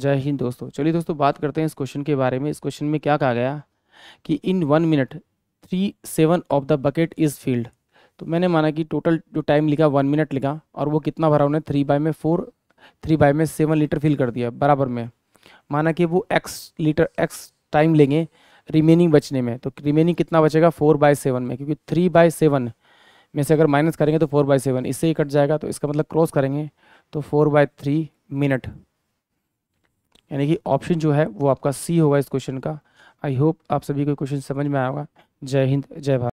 जय हिंद दोस्तों चलिए दोस्तों बात करते हैं इस क्वेश्चन के बारे में इस क्वेश्चन में क्या कहा गया कि in one minute three seven of the bucket is filled तो मैंने माना कि टोटल जो टाइम लिखा वन मिनट लिखा और वो कितना भरा उन्हें थ्री बाय में फोर थ्री बाय में सेवन लीटर फिल कर दिया बराबर में माना कि वो एक्स लीटर एक्स टाइम लेंगे रिमेनिंग बचने में तो रिमेनिंग कितना बचेगा फोर बाय सेवन में क्योंकि थ्री बाई सेवन में से अगर माइनस करेंगे तो फोर बाई सेवन इससे ही कट जाएगा तो इसका मतलब क्रॉस करेंगे तो फोर बाय थ्री मिनट यानी कि ऑप्शन जो है वो आपका सी होगा इस क्वेश्चन का आई होप आप सभी को क्वेश्चन समझ में आएगा जय हिंद जय भारत